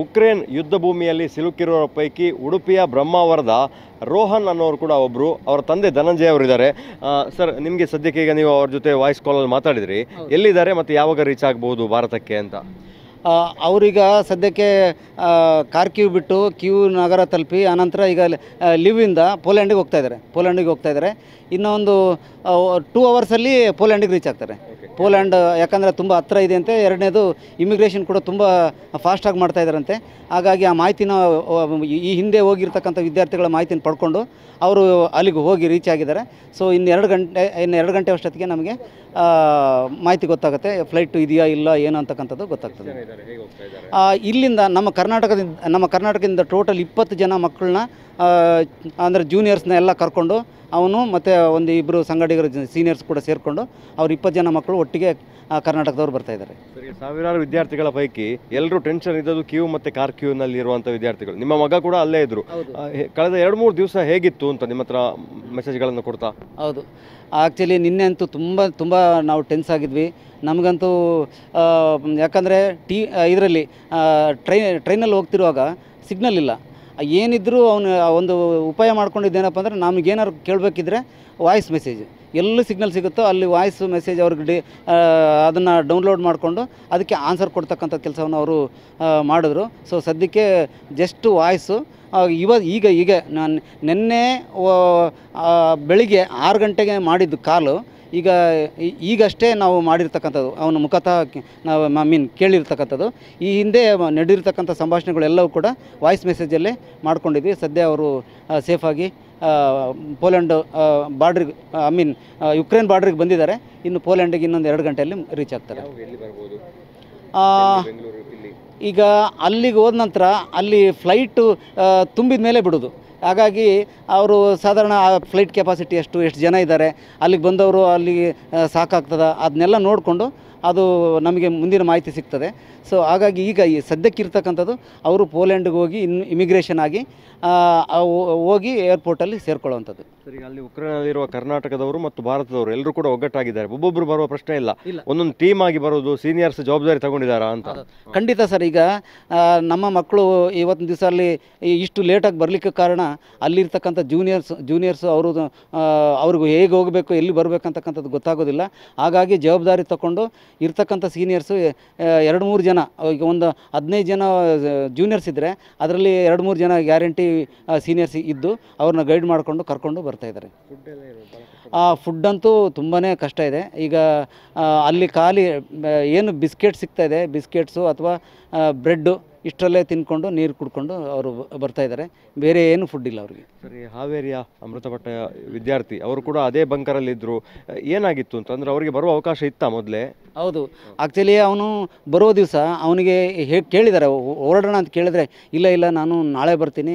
Ukraine ಯುದ್ಧ ಭೂಮಿಯಲ್ಲಿ ಸಿಲುಕಿರೋರ ಪೈಕಿ ಉಡುಪಿಯ ಬ್ರಹ್ಮಾವರದ ರೋಹನ್ ಅನ್ನೋರು ಕೂಡ ಒಬ್ಬರು ಅವರ ತಂದೆ ಧನಂಜಯ ಇದ್ದಾರೆ ಸರ್ ನಿಮಗೆ ಸದ್ಯಕ್ಕೆ ಈಗ ನೀವು ಅವ್ರ ಜೊತೆ ವಾಯ್ಸ್ ಕಾಲಲ್ಲಿ ಮಾತಾಡಿದ್ರಿ ಎಲ್ಲಿದ್ದಾರೆ ಮತ್ತು ಯಾವಾಗ ರೀಚ್ ಆಗಬಹುದು ಭಾರತಕ್ಕೆ ಅಂತ ಅವ್ರೀಗ ಸದ್ಯಕ್ಕೆ ಕಾರ್ ಕ್ಯೂ ಬಿಟ್ಟು ಕ್ಯೂ ನಗರ ತಲುಪಿ ಆನಂತರ ಈಗ ಲಿವಿಂದ ಪೋಲ್ಯಾಂಡಿಗೆ ಹೋಗ್ತಾ ಇದ್ದಾರೆ ಪೋಲ್ಯಾಂಡಿಗೆ ಹೋಗ್ತಾ ಇದ್ದಾರೆ ಇನ್ನೊಂದು ಟೂ ಅವರ್ಸಲ್ಲಿ ಪೋಲ್ಯಾಂಡಿಗೆ ರೀಚ್ ಆಗ್ತಾರೆ ಪೋಲ್ಯಾಂಡ್ ಯಾಕಂದರೆ ತುಂಬ ಹತ್ತಿರ ಇದೆ ಅಂತೆ ಎರಡನೇದು ಇಮಿಗ್ರೇಷನ್ ಕೂಡ ತುಂಬ ಫಾಸ್ಟಾಗಿ ಮಾಡ್ತಾ ಇದ್ದಾರಂತೆ ಹಾಗಾಗಿ ಆ ಮಾಹಿತಿನ ಈ ಹಿಂದೆ ಹೋಗಿರ್ತಕ್ಕಂಥ ವಿದ್ಯಾರ್ಥಿಗಳ ಮಾಹಿತಿನ ಪಡ್ಕೊಂಡು ಅವರು ಅಲ್ಲಿಗೆ ಹೋಗಿ ರೀಚ್ ಆಗಿದ್ದಾರೆ ಸೊ ಇನ್ನು ಎರಡು ಗಂಟೆ ಇನ್ನು ಎರಡು ಗಂಟೆ ಅಷ್ಟೊತ್ತಿಗೆ ನಮಗೆ ಮಾಹಿತಿ ಗೊತ್ತಾಗುತ್ತೆ ಫ್ಲೈಟು ಇದೆಯಾ ಇಲ್ಲ ಏನು ಅಂತಕ್ಕಂಥದ್ದು ಗೊತ್ತಾಗ್ತದೆ ಇಲ್ಲಿಂದ ನಮ್ಮ ಕರ್ನಾಟಕದಿಂದ ನಮ್ಮ ಕರ್ನಾಟಕದಿಂದ ಟೋಟಲ್ ಇಪ್ಪತ್ತು ಜನ ಮಕ್ಕಳನ್ನ ಅಂದರೆ ಜೂನಿಯರ್ಸ್ನ ಎಲ್ಲ ಕರ್ಕೊಂಡು ಅವನು ಮತ್ತು ಒಂದು ಇಬ್ಬರು ಸಂಗಡಿಗರು ಸೀನಿಯರ್ಸ್ ಕೂಡ ಸೇರಿಕೊಂಡು ಅವ್ರು ಇಪ್ಪತ್ತು ಜನ ಮಕ್ಕಳು ಒಟ್ಟಿಗೆ ಕರ್ನಾಟಕದವರು ಬರ್ತಾ ಇದ್ದಾರೆ ಸಾವಿರಾರು ವಿದ್ಯಾರ್ಥಿಗಳ ಪೈಕಿ ಎಲ್ಲರೂ ಟೆನ್ಷನ್ ಇದ್ದದ್ದು ಕ್ಯೂ ಮತ್ತು ಕಾರ್ ಕ್ಯೂನಲ್ಲಿ ಇರುವಂಥ ವಿದ್ಯಾರ್ಥಿಗಳು ನಿಮ್ಮ ಮಗ ಕೂಡ ಅಲ್ಲೇ ಇದ್ದರು ಕಳೆದ ಎರಡು ಮೂರು ದಿವಸ ಹೇಗಿತ್ತು ಅಂತ ನಿಮ್ಮ ಹತ್ರ ಮೆಸೇಜ್ಗಳನ್ನು ಕೊಡ್ತಾ ಹೌದು ಆ್ಯಕ್ಚುಲಿ ನಿನ್ನೆ ಅಂತೂ ತುಂಬ ತುಂಬ ನಾವು ಟೆನ್ಸ್ ಆಗಿದ್ವಿ ನಮಗಂತೂ ಯಾಕಂದರೆ ಟಿ ಇದರಲ್ಲಿ ಟ್ರೈ ಟ್ರೈನಲ್ಲಿ ಹೋಗ್ತಿರುವಾಗ ಸಿಗ್ನಲ್ ಇಲ್ಲ ಏನಿದ್ದರೂ ಅವನು ಒಂದು ಉಪಾಯ ಮಾಡ್ಕೊಂಡಿದ್ದೇನಪ್ಪ ಅಂದರೆ ಏನಾದ್ರು ಕೇಳಬೇಕಿದ್ರೆ ವಾಯ್ಸ್ ಮೆಸೇಜ್ ಎಲ್ಲಿ ಸಿಗ್ನಲ್ ಸಿಗುತ್ತೋ ಅಲ್ಲಿ ವಾಯ್ಸ್ ಮೆಸೇಜ್ ಅವ್ರಿಗೆ ಡಿ ಅದನ್ನು ಡೌನ್ಲೋಡ್ ಮಾಡಿಕೊಂಡು ಅದಕ್ಕೆ ಆನ್ಸರ್ ಕೊಡ್ತಕ್ಕಂಥ ಕೆಲಸವನ್ನು ಅವರು ಮಾಡಿದ್ರು ಸೊ ಸದ್ಯಕ್ಕೆ ಜಸ್ಟು ವಾಯ್ಸು ಇವಾಗ ಈಗ ಈಗ ನಾನು ನಿನ್ನೆ ಬೆಳಿಗ್ಗೆ ಆರು ಗಂಟೆಗೆ ಮಾಡಿದ್ದು ಕಾಲು ಈಗ ಈಗಷ್ಟೇ ನಾವು ಮಾಡಿರ್ತಕ್ಕಂಥದ್ದು ಅವನ ಮುಖತಃ ನಾವು ಐ ಮೀನ್ ಕೇಳಿರ್ತಕ್ಕಂಥದ್ದು ಈ ಹಿಂದೆ ನಡೆದಿರ್ತಕ್ಕಂಥ ಸಂಭಾಷಣೆಗಳೆಲ್ಲವೂ ಕೂಡ ವಾಯ್ಸ್ ಮೆಸೇಜಲ್ಲೇ ಮಾಡ್ಕೊಂಡಿದ್ವಿ ಸದ್ಯ ಅವರು ಸೇಫಾಗಿ ಪೋಲೆಂಡ್ ಬಾರ್ಡ್ರಿಗೆ ಐ ಮೀನ್ ಯುಕ್ರೇನ್ ಬಾರ್ಡ್ರಿಗೆ ಬಂದಿದ್ದಾರೆ ಇನ್ನು ಪೋಲೆಂಡಿಗೆ ಇನ್ನೊಂದು ಎರಡು ಗಂಟೆಯಲ್ಲಿ ರೀಚ್ ಆಗ್ತಾರೆ ಈಗ ಅಲ್ಲಿಗೆ ಹೋದ ನಂತರ ಅಲ್ಲಿ ಫ್ಲೈಟು ತುಂಬಿದ ಮೇಲೆ ಬಿಡೋದು ಹಾಗಾಗಿ ಅವರು ಸಾಧಾರಣ ಆ ಫ್ಲೈಟ್ ಕೆಪಾಸಿಟಿ ಎಷ್ಟು ಎಷ್ಟು ಜನ ಇದ್ದಾರೆ ಅಲ್ಲಿಗೆ ಬಂದವರು ಅಲ್ಲಿ ಸಾಕಾಗ್ತದ ಅದನ್ನೆಲ್ಲ ನೋಡಿಕೊಂಡು ಅದು ನಮಗೆ ಮುಂದಿನ ಮಾಹಿತಿ ಸಿಗ್ತದೆ ಸೊ ಹಾಗಾಗಿ ಈಗ ಈ ಸದ್ಯಕ್ಕಿರ್ತಕ್ಕಂಥದ್ದು ಅವರು ಪೋಲೆಂಡ್ಗೆ ಹೋಗಿ ಇನ್ ಇಮಿಗ್ರೇಷನ್ ಆಗಿ ಹೋಗಿ ಏರ್ಪೋರ್ಟಲ್ಲಿ ಸೇರ್ಕೊಳ್ಳುವಂಥದ್ದು ಸರಿ ಅಲ್ಲಿ ಉಕ್ರೇನಲ್ಲಿರುವ ಕರ್ನಾಟಕದವರು ಮತ್ತು ಭಾರತದವರು ಎಲ್ಲರೂ ಕೂಡ ಒಗ್ಗಟ್ಟಾಗಿದ್ದಾರೆ ಒಬ್ಬೊಬ್ಬರು ಬರುವ ಪ್ರಶ್ನೆ ಇಲ್ಲ ಒಂದೊಂದು ಟೀಮ್ ಆಗಿ ಬರೋದು ಸೀನಿಯರ್ಸ್ ಜವಾಬ್ದಾರಿ ತಗೊಂಡಿದ್ದಾರಾ ಅಂತ ಖಂಡಿತ ಸರ್ ಈಗ ನಮ್ಮ ಮಕ್ಕಳು ಇವತ್ತಿನ ದಿವಸ ಅಲ್ಲಿ ಇಷ್ಟು ಲೇಟಾಗಿ ಬರಲಿಕ್ಕೆ ಕಾರಣ ಅಲ್ಲಿರ್ತಕ್ಕಂಥ ಜೂನಿಯರ್ಸ್ ಜೂನಿಯರ್ಸ್ ಅವರು ಅವ್ರಿಗೂ ಹೇಗೆ ಹೋಗಬೇಕು ಎಲ್ಲಿ ಬರಬೇಕಂತಕ್ಕಂಥದ್ದು ಗೊತ್ತಾಗೋದಿಲ್ಲ ಹಾಗಾಗಿ ಜವಾಬ್ದಾರಿ ತಗೊಂಡು ಇರ್ತಕ್ಕಂಥ ಸೀನಿಯರ್ಸು ಎರಡು ಮೂರು ಜನ ಈಗ ಒಂದು ಹದಿನೈದು ಜನ ಜೂನಿಯರ್ಸ್ ಇದ್ದರೆ ಅದರಲ್ಲಿ ಎರಡು ಮೂರು ಜನ ಗ್ಯಾರಂಟಿ ಸೀನಿಯರ್ಸ್ ಇದ್ದು ಅವ್ರನ್ನ ಗೈಡ್ ಮಾಡಿಕೊಂಡು ಕರ್ಕೊಂಡು ಇದ್ದಾರೆ ಆ ಫುಡ್ ಅಂತೂ ತುಂಬಾ ಕಷ್ಟ ಇದೆ ಈಗ ಅಲ್ಲಿ ಖಾಲಿ ಏನು ಬಿಸ್ಕೆಟ್ ಸಿಗ್ತಾಯಿದೆ ಬಿಸ್ಕೆಟ್ಸು ಅಥವಾ ಬ್ರೆಡ್ಡು ಇಷ್ಟರಲ್ಲೇ ತಿನ್ಕೊಂಡು ನೀರು ಕುಡ್ಕೊಂಡು ಅವರು ಬರ್ತಾ ಇದ್ದಾರೆ ಬೇರೆ ಏನು ಫುಡ್ ಇಲ್ಲ ಅವರಿಗೆ ಸರಿ ಹಾವೇರಿಯ ಅಮೃತಪಟ್ಟ ವಿದ್ಯಾರ್ಥಿ ಅವರು ಕೂಡ ಅದೇ ಬಂಕರಲ್ಲಿದ್ದರು ಏನಾಗಿತ್ತು ಅಂತಂದ್ರೆ ಅವರಿಗೆ ಬರುವ ಅವಕಾಶ ಇತ್ತ ಮೊದಲೇ ಹೌದು ಆ್ಯಕ್ಚುಲಿ ಅವನು ಬರೋ ದಿವಸ ಅವನಿಗೆ ಹೇ ಕೇಳಿದ್ದಾರೆ ಹೊರಡೋಣ ಅಂತ ಕೇಳಿದರೆ ಇಲ್ಲ ಇಲ್ಲ ನಾನು ನಾಳೆ ಬರ್ತೀನಿ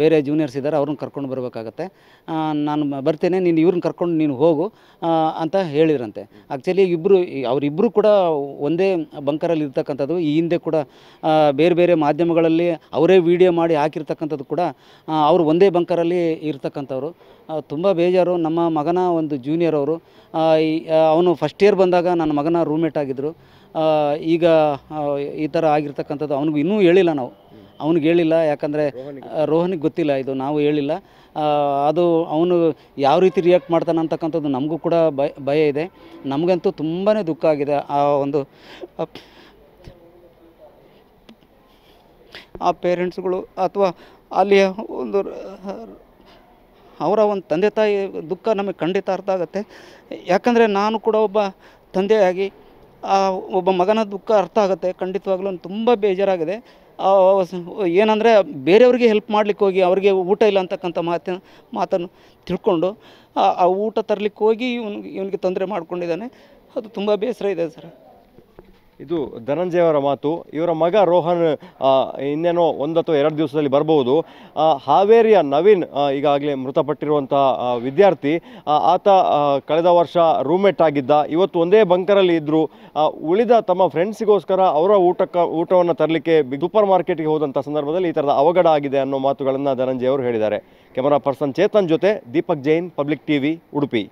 ಬೇರೆ ಜೂನಿಯರ್ಸ್ ಇದ್ದಾರೆ ಅವ್ರನ್ನ ಕರ್ಕೊಂಡು ಬರಬೇಕಾಗತ್ತೆ ನಾನು ಬರ್ತೇನೆ ನೀನು ಇವ್ರನ್ನ ಕರ್ಕೊಂಡು ನೀನು ಹೋಗು ಅಂತ ಹೇಳಿದ್ರಂತೆ ಆ್ಯಕ್ಚುಲಿ ಇಬ್ಬರು ಅವರಿಬ್ಬರು ಕೂಡ ಒಂದೇ ಬಂಕರಲ್ಲಿ ಇರ್ತಕ್ಕಂಥದ್ದು ಈ ಹಿಂದೆ ಕೂಡ ಬೇರೆ ಬೇರೆ ಬೇರೆ ಮಾಧ್ಯಮಗಳಲ್ಲಿ ಅವರೇ ವಿಡಿಯೋ ಮಾಡಿ ಹಾಕಿರ್ತಕ್ಕಂಥದ್ದು ಕೂಡ ಅವರು ಒಂದೇ ಬಂಕರಲ್ಲಿ ಇರ್ತಕ್ಕಂಥವ್ರು ತುಂಬ ಬೇಜಾರು ನಮ್ಮ ಮಗನ ಒಂದು ಜೂನಿಯರ್ ಅವರು ಅವನು ಫಸ್ಟ್ ಇಯರ್ ಬಂದಾಗ ನನ್ನ ಮಗನ ರೂಮೇಟ್ ಆಗಿದ್ದರು ಈಗ ಈ ಥರ ಆಗಿರ್ತಕ್ಕಂಥದ್ದು ಅವ್ನಿಗೆ ಇನ್ನೂ ಹೇಳಿಲ್ಲ ನಾವು ಅವ್ನಿಗೆ ಹೇಳಿಲ್ಲ ಯಾಕಂದರೆ ರೋಹನಿಗೆ ಗೊತ್ತಿಲ್ಲ ಇದು ನಾವು ಹೇಳಿಲ್ಲ ಅದು ಅವನು ಯಾವ ರೀತಿ ರಿಯಾಕ್ಟ್ ಮಾಡ್ತಾನೆ ಅಂತಕ್ಕಂಥದ್ದು ನಮಗೂ ಕೂಡ ಭಯ ಭಯ ಇದೆ ನಮಗಂತೂ ತುಂಬಾ ದುಃಖ ಆಗಿದೆ ಆ ಒಂದು ಆ ಪೇರೆಂಟ್ಸ್ಗಳು ಅಥವಾ ಅಲ್ಲಿಯ ಒಂದು ಅವರ ಒಂದು ತಂದೆ ತಾಯಿ ದುಃಖ ನಮಗೆ ಖಂಡಿತ ಅರ್ಥ ಆಗುತ್ತೆ ಯಾಕಂದರೆ ನಾನು ಕೂಡ ಒಬ್ಬ ತಂದೆಯಾಗಿ ಆ ಒಬ್ಬ ಮಗನ ದುಃಖ ಅರ್ಥ ಆಗುತ್ತೆ ಖಂಡಿತವಾಗ್ಲೂ ತುಂಬ ಬೇಜಾರಾಗಿದೆ ಏನಂದರೆ ಬೇರೆಯವ್ರಿಗೆ ಹೆಲ್ಪ್ ಮಾಡಲಿಕ್ಕೆ ಹೋಗಿ ಅವರಿಗೆ ಊಟ ಇಲ್ಲ ಅಂತಕ್ಕಂಥ ಮಾತ ಮಾತನ್ನು ತಿಳ್ಕೊಂಡು ಆ ಊಟ ತರಲಿಕ್ಕೆ ಹೋಗಿ ಇವನಿಗೆ ಇವನಿಗೆ ತೊಂದರೆ ಮಾಡಿಕೊಂಡಿದ್ದಾನೆ ಅದು ತುಂಬ ಬೇಸರ ಇದೆ ಸರ್ ಇದು ಧನಂಜಯವರ ಮಾತು ಇವರ ಮಗ ರೋಹನ್ ಇನ್ನೇನೋ ಒಂದು ಅಥವಾ ಎರಡು ದಿವಸದಲ್ಲಿ ಬರಬಹುದು ಹಾವೇರಿಯ ನವೀನ್ ಈಗಾಗಲೇ ಮೃತಪಟ್ಟಿರುವಂತಹ ವಿದ್ಯಾರ್ಥಿ ಆತ ಕಳೆದ ವರ್ಷ ರೂಮ್ಮೇಟ್ ಆಗಿದ್ದ ಇವತ್ತು ಒಂದೇ ಬಂಕರಲ್ಲಿ ಇದ್ದರು ಉಳಿದ ತಮ್ಮ ಫ್ರೆಂಡ್ಸಿಗೋಸ್ಕರ ಅವರ ಊಟಕ್ಕೆ ಊಟವನ್ನು ತರಲಿಕ್ಕೆ ಸೂಪರ್ ಮಾರ್ಕೆಟ್ಗೆ ಹೋದಂಥ ಸಂದರ್ಭದಲ್ಲಿ ಈ ಥರದ ಅವಘಡ ಆಗಿದೆ ಅನ್ನೋ ಮಾತುಗಳನ್ನು ಅವರು ಹೇಳಿದ್ದಾರೆ ಕ್ಯಾಮರಾ ಪರ್ಸನ್ ಚೇತನ್ ಜೊತೆ ದೀಪಕ್ ಜೈನ್ ಪಬ್ಲಿಕ್ ಟಿವಿ ಉಡುಪಿ